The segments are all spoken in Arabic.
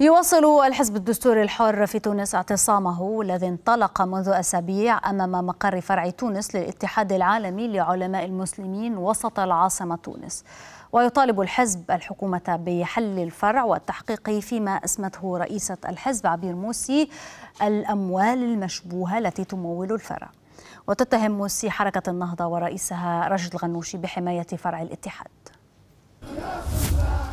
يواصل الحزب الدستوري الحر في تونس اعتصامه الذي انطلق منذ أسابيع أمام مقر فرع تونس للاتحاد العالمي لعلماء المسلمين وسط العاصمة تونس ويطالب الحزب الحكومة بحل الفرع والتحقيق فيما أسمته رئيسة الحزب عبير موسي الأموال المشبوهة التي تمول الفرع وتتهم موسي حركة النهضة ورئيسها رشد الغنوشي بحماية فرع الاتحاد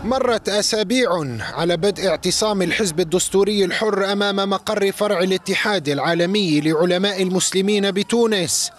مرت أسابيع على بدء اعتصام الحزب الدستوري الحر أمام مقر فرع الاتحاد العالمي لعلماء المسلمين بتونس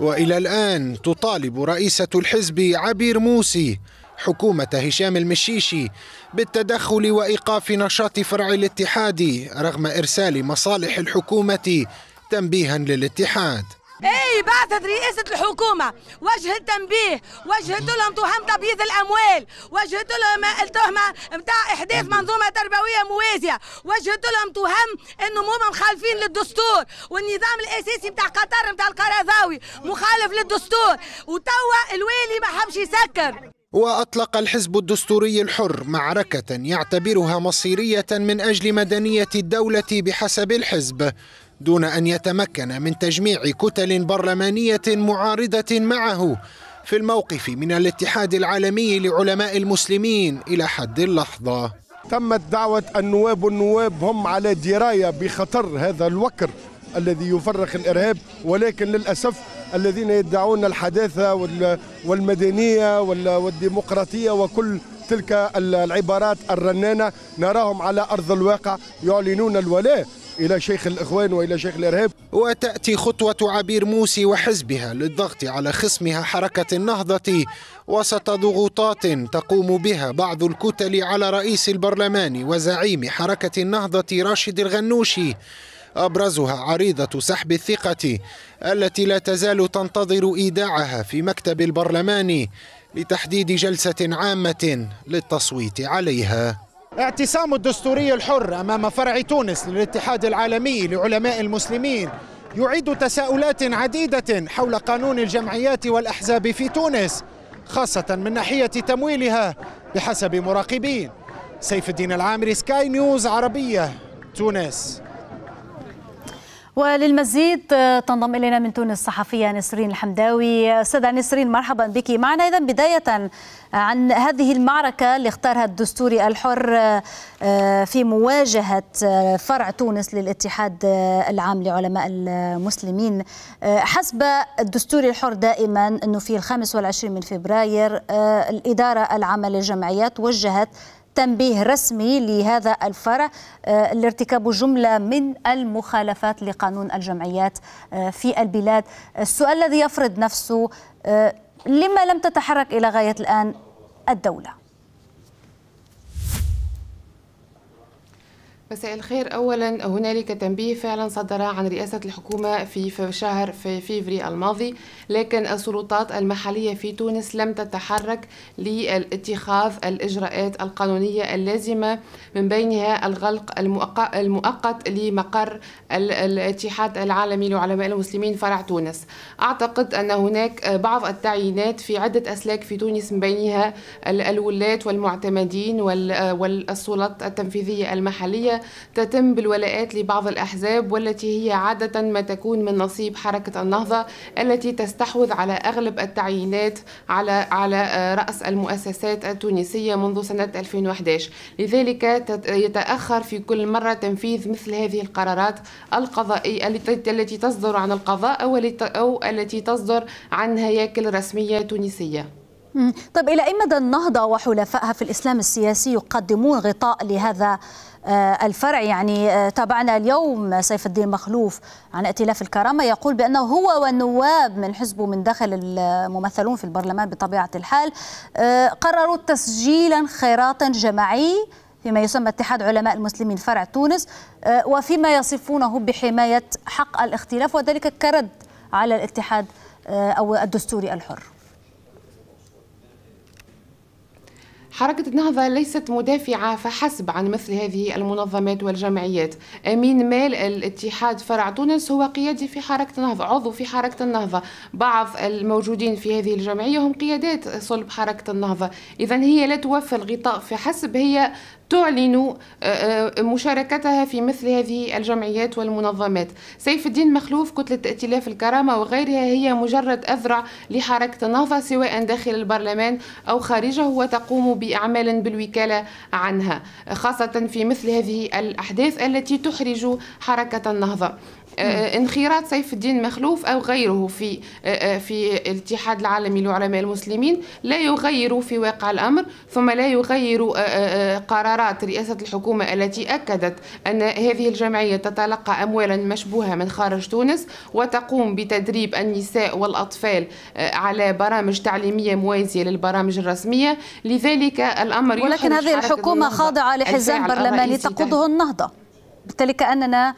وإلى الآن تطالب رئيسة الحزب عبير موسي حكومة هشام المشيشي بالتدخل وإيقاف نشاط فرع الاتحاد رغم إرسال مصالح الحكومة تنبيها للاتحاد اي بعثت رئاسه الحكومه وجهت تنبيه وجهت لهم تهم تبييض الاموال وجهت لهم التهمه نتاع احداث منظومه تربويه موازيه وجهت لهم تهم انهم هما مخالفين للدستور والنظام الاساسي نتاع قطر نتاع القرضاوي مخالف للدستور وتوا الوالي ما حبش يسكر واطلق الحزب الدستوري الحر معركه يعتبرها مصيريه من اجل مدنيه الدوله بحسب الحزب دون أن يتمكن من تجميع كتل برلمانية معارضة معه في الموقف من الاتحاد العالمي لعلماء المسلمين إلى حد اللحظة تمت دعوة النواب والنواب هم على دراية بخطر هذا الوكر الذي يفرق الإرهاب ولكن للأسف الذين يدعون الحداثة والمدنية والديمقراطية وكل تلك العبارات الرنانة نراهم على أرض الواقع يعلنون الولاء إلى شيخ الإخوان وإلى شيخ الإرهاب وتأتي خطوة عبير موسي وحزبها للضغط على خصمها حركة النهضة وسط ضغوطات تقوم بها بعض الكتل على رئيس البرلمان وزعيم حركة النهضة راشد الغنوشي أبرزها عريضة سحب الثقة التي لا تزال تنتظر إيداعها في مكتب البرلمان لتحديد جلسة عامة للتصويت عليها اعتصام الدستوري الحر أمام فرع تونس للاتحاد العالمي لعلماء المسلمين يعيد تساؤلات عديدة حول قانون الجمعيات والأحزاب في تونس خاصة من ناحية تمويلها بحسب مراقبين سيف الدين العامري سكاي نيوز عربية تونس وللمزيد آه، تنضم إلينا من تونس الصحفية نسرين الحمداوي آه، استاذه نسرين مرحبا بك معنا إذا بداية آه، عن هذه المعركة اللي اختارها الدستوري الحر في مواجهة فرع تونس للاتحاد العام لعلماء المسلمين حسب الدستوري الحر دائما أنه في الخامس والعشرين من فبراير الإدارة العامة للجمعيات وجهت تنبيه رسمي لهذا الفرع آه، لارتكاب جملة من المخالفات لقانون الجمعيات آه، في البلاد السؤال الذي يفرض نفسه آه، لما لم تتحرك إلى غاية الآن الدولة مساء الخير اولا هنالك تنبيه فعلا صدر عن رئاسه الحكومه في شهر في فيفري الماضي لكن السلطات المحليه في تونس لم تتحرك لاتخاذ الاجراءات القانونيه اللازمه من بينها الغلق المؤقت لمقر الاتحاد العالمي لعلماء المسلمين فرع تونس اعتقد ان هناك بعض التعيينات في عده اسلاك في تونس من بينها الولاة والمعتمدين والسلطات التنفيذيه المحليه تتم بالولاءات لبعض الأحزاب والتي هي عادة ما تكون من نصيب حركة النهضة التي تستحوذ على أغلب التعيينات على على آه، رأس المؤسسات التونسية منذ سنة 2011 لذلك يتأخر في كل مرة تنفيذ مثل هذه القرارات القضائية التي تصدر عن القضاء أو التي تصدر عن هياكل رسمية تونسية طيب إلى أي مدى النهضة وحلفائها في الإسلام السياسي يقدمون غطاء لهذا آه، الفرع يعني آه، تابعنا اليوم سيف الدين مخلوف عن ائتلاف الكرامة يقول بأنه هو والنواب من حزبه من داخل الممثلون في البرلمان بطبيعة الحال آه، قرروا تسجيلا خيراط جماعي فيما يسمى اتحاد علماء المسلمين فرع تونس وفيما يصفونه بحماية حق الاختلاف وذلك كرد على الاتحاد أو الدستوري الحر حركة النهضة ليست مدافعة فحسب عن مثل هذه المنظمات والجمعيات أمين مال الاتحاد فرع تونس هو قيادي في حركة النهضة عضو في حركة النهضة بعض الموجودين في هذه الجمعية هم قيادات صلب حركة النهضة إذا هي لا توفر الغطاء فحسب هي تعلن آه، آه، مشاركتها في مثل هذه الجمعيات والمنظمات سيف الدين مخلوف كتلة ائتلاف الكرامة وغيرها هي مجرد أذرع لحركة النهضة سواء داخل البرلمان أو خارجه وتقوم بأعمال بالوكالة عنها خاصة في مثل هذه الأحداث التي تحرج حركة النهضة آه، انخراط سيف الدين مخلوف او غيره في في الاتحاد العالمي لعلماء المسلمين لا يغير في واقع الامر ثم لا يغير قرار قرارات رئاسة الحكومة التي أكدت أن هذه الجمعية تتلقى أموالا مشبوهة من خارج تونس وتقوم بتدريب النساء والأطفال آه، على برامج تعليمية موازية للبرامج الرسمية لذلك الأمر ولكن هذه الحكومة خاضعة لحزام برلماني تقوده النهضة بالتالي كأننا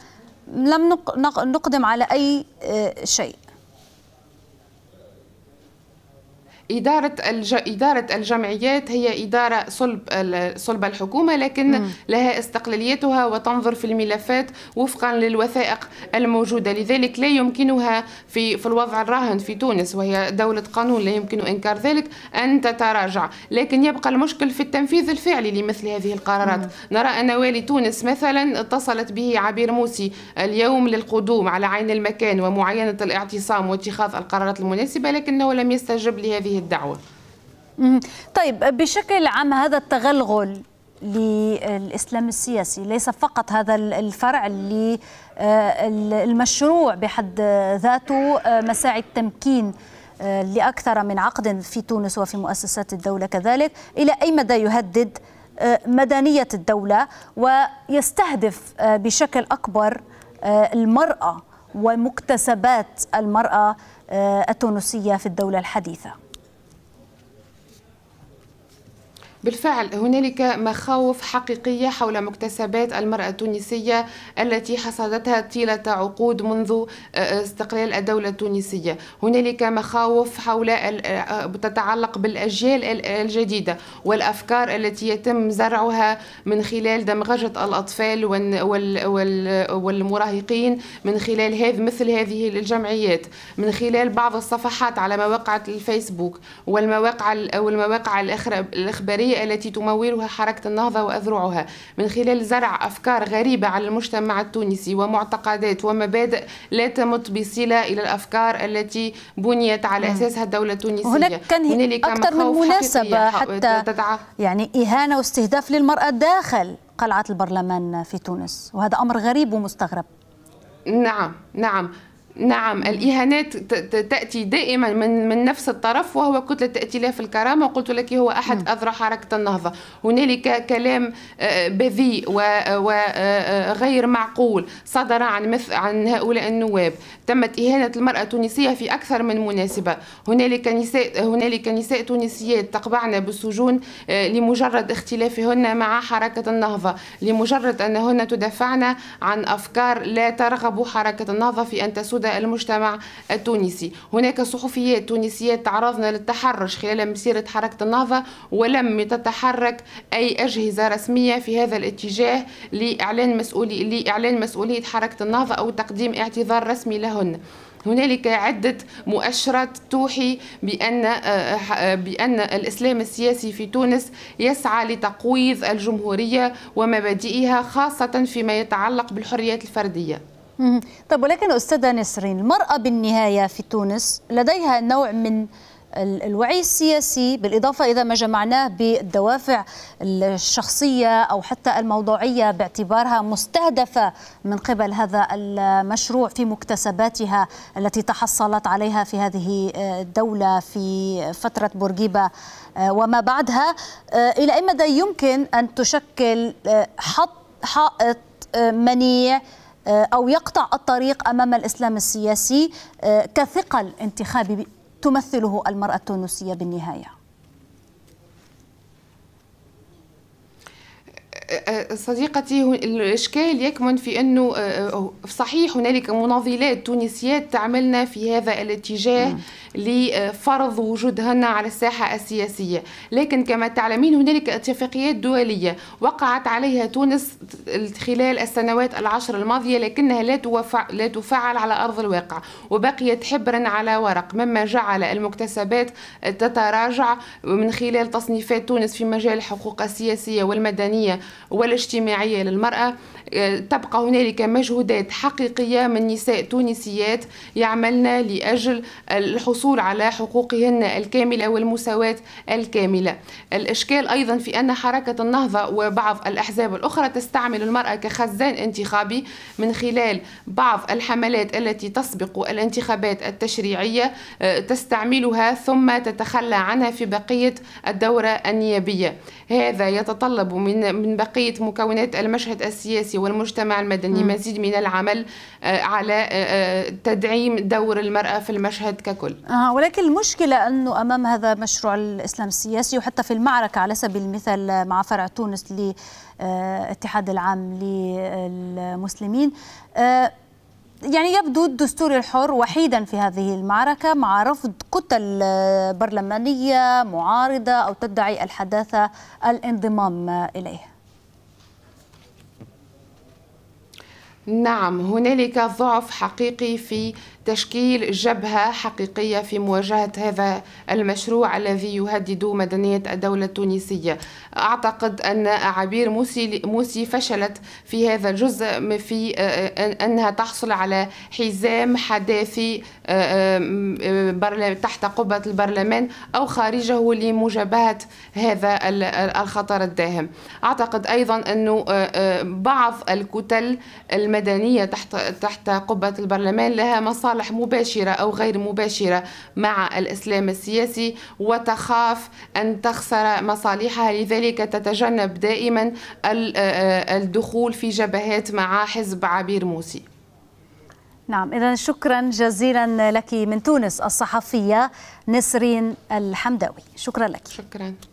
لم نقدم على أي آه، شيء إدارة الج... إدارة الجمعيات هي إدارة صلب صلب الحكومة لكن م. لها استقلاليتها وتنظر في الملفات وفقا للوثائق الموجودة لذلك لا يمكنها في في الوضع الراهن في تونس وهي دولة قانون لا يمكن إنكار ذلك أن تتراجع لكن يبقى المشكل في التنفيذ الفعلي لمثل هذه القرارات م. نرى أن والي تونس مثلا اتصلت به عبير موسي اليوم للقدوم على عين المكان ومعاينة الاعتصام واتخاذ القرارات المناسبة لكنه لم يستجب لهذه هذه الدعوة طيب بشكل عام هذا التغلغل للإسلام السياسي ليس فقط هذا الفرع اللي آه، المشروع بحد ذاته آه، مساعي التمكين آه، لأكثر من عقد في تونس وفي مؤسسات الدولة كذلك إلى أي مدى يهدد مدنية الدولة ويستهدف بشكل أكبر المرأة ومكتسبات المرأة التونسية في الدولة الحديثة بالفعل هنالك مخاوف حقيقية حول مكتسبات المرأة التونسية التي حصدتها طيلة عقود منذ آه، استقلال الدولة التونسية هنالك مخاوف حول آه، تتعلق بالأجيال الجديدة والأفكار التي يتم زرعها من خلال دمغجة الأطفال والمراهقين من خلال مثل هذه الجمعيات من خلال بعض الصفحات على مواقع الفيسبوك والمواقع المواقع الإخبارية العملية التي تمولها حركة النهضة وأذرعها من خلال زرع أفكار غريبة على المجتمع التونسي ومعتقدات ومبادئ لا تمت بصلة إلى الأفكار التي بنيت على أساسها الدولة التونسية هناك كان أكثر من مناسبة حتى تدعى يعني إهانة واستهداف للمرأة داخل قلعة البرلمان في تونس وهذا أمر غريب ومستغرب نعم نعم نعم الإهانات تأتي دائما من, من نفس الطرف وهو كتلة ائتلاف الكرامة وقلت لك هو أحد نعم. أذرع حركة النهضة هنالك كلام آه، بذيء وغير آه، آه، معقول صدر عن مثل عن هؤلاء النواب تمت إهانة المرأة التونسية في أكثر من مناسبة هنالك نساء هنالك نساء تونسيات تقبعن بالسجون لمجرد اختلافهن مع حركة النهضة لمجرد أنهن تدافعن عن أفكار لا ترغب حركة النهضة في أن تسود موجودة المجتمع التونسي هناك صحفيات تونسيات تعرضن للتحرش خلال مسيرة حركة النهضة ولم تتحرك أي أجهزة رسمية في هذا الاتجاه لإعلان, مسؤولي لإعلان مسؤولية حركة النهضة أو تقديم اعتذار رسمي لهن هنالك عدة مؤشرات توحي بأن آه، بأن الإسلام السياسي في تونس يسعى لتقويض الجمهورية ومبادئها خاصة فيما يتعلق بالحريات الفردية طيب ولكن أستاذة نسرين المرأة بالنهاية في تونس لديها نوع من الوعي السياسي بالإضافة إذا ما جمعناه بالدوافع الشخصية أو حتى الموضوعية باعتبارها مستهدفة من قبل هذا المشروع في مكتسباتها التي تحصلت عليها في هذه الدولة آه، في فترة بورقيبة آه، وما بعدها آه، إلى أي مدى يمكن أن تشكل حط حائط منيع آه، أو يقطع الطريق أمام الإسلام السياسي آه، كثقل انتخابي تمثله المرأة التونسية بالنهاية آه، آه، صديقتي الإشكال يكمن في أنه آه، آه، صحيح هنالك مناضلات تونسيات تعملنا في هذا الاتجاه لفرض وجودهن على الساحة السياسية لكن كما تعلمين هنالك اتفاقيات دولية وقعت عليها تونس خلال السنوات العشر الماضية لكنها لا, لا تفعل على أرض الواقع وبقيت حبرا على ورق مما جعل المكتسبات تتراجع من خلال تصنيفات تونس في مجال الحقوق السياسية والمدنية والاجتماعيه للمرأة تبقى هنالك مجهودات حقيقية من نساء تونسيات يعملن لأجل الحصول على حقوقهن الكاملة والمساواة الكاملة الإشكال أيضا في أن حركة النهضة وبعض الأحزاب الأخرى تستعمل المرأة كخزان انتخابي من خلال بعض الحملات التي تسبق الانتخابات التشريعية آه، تستعملها ثم تتخلى عنها في بقية الدورة النيابية هذا يتطلب من من بقية مكونات المشهد السياسي والمجتمع المدني مزيد من العمل آه، على آه، آه، تدعيم دور المرأة في المشهد ككل آه ولكن المشكلة أنه أمام هذا مشروع الإسلام السياسي وحتى في المعركة على سبيل المثال مع فرع تونس للاتحاد العام للمسلمين يعني يبدو الدستور الحر وحيدا في هذه المعركة مع رفض كتل برلمانية معارضة أو تدعي الحداثة الانضمام إليه نعم هنالك ضعف حقيقي في تشكيل جبهة حقيقية في مواجهة هذا المشروع الذي يهدد مدنية الدولة التونسية أعتقد أن عبير موسي, موسي فشلت في هذا الجزء في آه، آه، أنها تحصل على حزام حداثي آه، تحت قبة البرلمان أو خارجه لمجابهة هذا الخطر الداهم أعتقد أيضا أنه بعض الكتل المدنية تحت, تحت قبة البرلمان لها مصالح مصالح مباشرة أو غير مباشرة مع الإسلام السياسي وتخاف أن تخسر مصالحها لذلك تتجنب دائما آه، الدخول في جبهات مع حزب عبير موسي نعم إذا شكرا جزيلا لك من تونس الصحفية نسرين الحمداوي شكرا لك شكرا